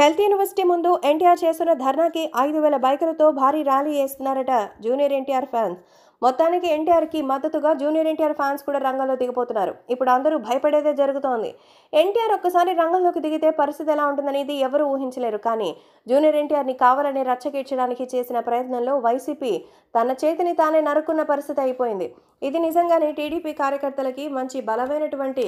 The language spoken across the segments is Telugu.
హెల్త్ యూనివర్సిటీ ముందు ఎన్టీఆర్ చేస్తున్న ధర్నాకి ఐదు వేల బైకులతో భారీ ర్యాలీ చేస్తున్నారట జూనియర్ ఎన్టీఆర్ ఫ్యాన్స్ మొత్తానికి ఎన్టీఆర్కి మద్దతుగా జూనియర్ ఎన్టీఆర్ ఫ్యాన్స్ కూడా రంగంలో దిగిపోతున్నారు ఇప్పుడు అందరూ భయపడేదే జరుగుతోంది ఎన్టీఆర్ ఒక్కసారి రంగంలోకి దిగితే పరిస్థితి ఎలా ఉంటుందనేది ఎవరు ఊహించలేరు కానీ జూనియర్ ఎన్టీఆర్ని కావాలని రచ్చకీర్చడానికి చేసిన ప్రయత్నంలో వైసీపీ తన చేతిని తానే నరుక్కున్న పరిస్థితి అయిపోయింది ఇది నిజంగానే టీడీపీ కార్యకర్తలకి మంచి బలమైనటువంటి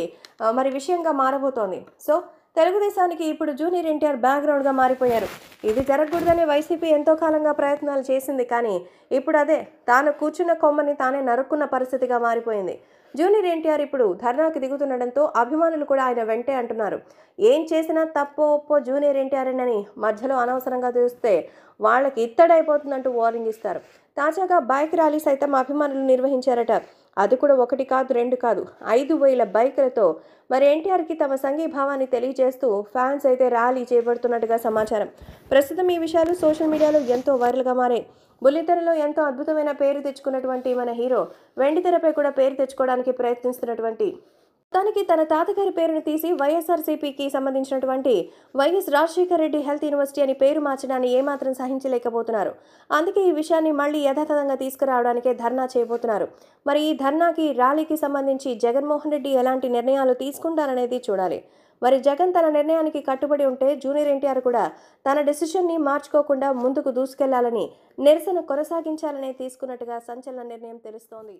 మరి విషయంగా మారబోతోంది సో తెలుగుదేశానికి ఇప్పుడు జూనియర్ ఎన్టీఆర్ బ్యాక్గ్రౌండ్గా మారిపోయారు ఇది జరగకూడదని వైసీపీ ఎంతో కాలంగా ప్రయత్నాలు చేసింది కానీ ఇప్పుడు అదే తాను కూర్చున్న కొమ్మని తానే నరుక్కున్న పరిస్థితిగా మారిపోయింది జూనియర్ ఎన్టీఆర్ ఇప్పుడు ధర్నాకి దిగుతుండడంతో అభిమానులు కూడా ఆయన వెంటే అంటున్నారు ఏం చేసినా తప్పో ఒప్పో జూనియర్ ఎన్టీఆర్ అని మధ్యలో అనవసరంగా చూస్తే వాళ్ళకి ఇత్తడైపోతుందంటూ వార్నింగ్ ఇస్తారు తాజాగా బైక్ ర్యాలీ సైతం అభిమానులు నిర్వహించారట అది కూడా ఒకటి కాదు రెండు కాదు ఐదు వేల బైకులతో మరి ఎన్టీఆర్కి తమ సంఘీభావాన్ని తెలియజేస్తూ ఫ్యాన్స్ అయితే ర్యాలీ చేపడుతున్నట్టుగా సమాచారం ప్రస్తుతం ఈ విషయాలు సోషల్ మీడియాలో ఎంతో వైరల్గా మారాయి బుల్లితెరలో ఎంతో అద్భుతమైన పేరు తెచ్చుకున్నటువంటి మన హీరో వెండితెరపై కూడా పేరు తెచ్చుకోవడానికి ప్రయత్నిస్తున్నటువంటి దానికి తన తాతగారి పేరును తీసి వైఎస్ఆర్సీపీకి సంబంధించినటువంటి YS Rajasekhara Reddy health university అని పేరు మార్చడాన్ని ఏమాత్రం సహించలేకపోతున్నారు అందుకే ఈ విషయాన్ని మళ్ళీ యథాతథంగా తీసుకురావడానికే ధర్నా చేయబోతున్నారు మరి ఈ ధర్నాకి ర్యాలీకి సంబంధించి జగన్మోహన్ రెడ్డి ఎలాంటి నిర్ణయాలు తీసుకుంటారనేది చూడాలి మరి జగన్ తన నిర్ణయానికి కట్టుబడి ఉంటే జూనియర్ ఎన్టీఆర్ కూడా తన డెసిషన్ని మార్చుకోకుండా ముందుకు దూసుకెళ్లాలని నిరసన కొనసాగించాలనే తీసుకున్నట్టుగా సంచలన నిర్ణయం తెలుస్తోంది